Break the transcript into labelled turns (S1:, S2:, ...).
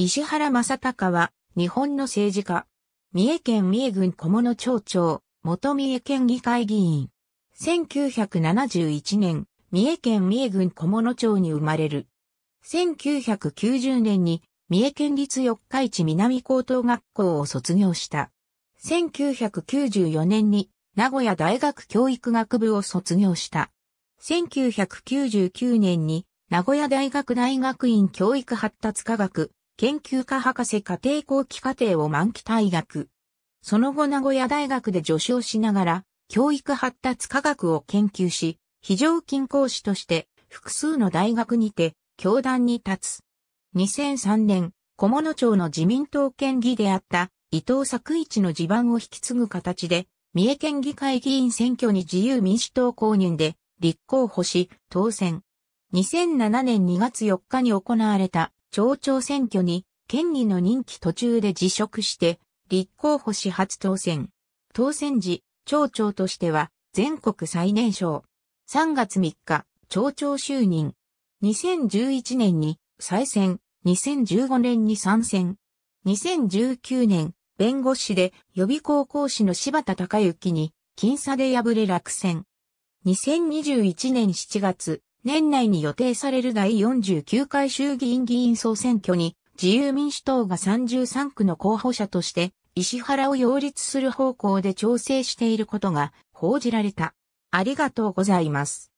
S1: 石原正隆は、日本の政治家。三重県三重郡小物町長、元三重県議会議員。1971年、三重県三重郡小物町に生まれる。1990年に、三重県立四日市南高等学校を卒業した。1994年に、名古屋大学教育学部を卒業した。1999年に、名古屋大学大学院教育発達科学研究科博士家庭後期課程を満期退学。その後名古屋大学で助手をしながら、教育発達科学を研究し、非常勤講師として複数の大学にて教壇に立つ。2003年、小物町の自民党県議であった伊藤作一の地盤を引き継ぐ形で、三重県議会議員選挙に自由民主党公認で立候補し、当選。2007年2月4日に行われた町長選挙に、県議の任期途中で辞職して、立候補し初当選。当選時、町長としては、全国最年少。3月3日、町長就任。2011年に再選、2015年に参戦。2019年、弁護士で予備高校士の柴田隆之に、僅差で敗れ落選。2021年7月、年内に予定される第49回衆議院議員総選挙に自由民主党が33区の候補者として石原を擁立する方向で調整していることが報じられた。ありがとうございます。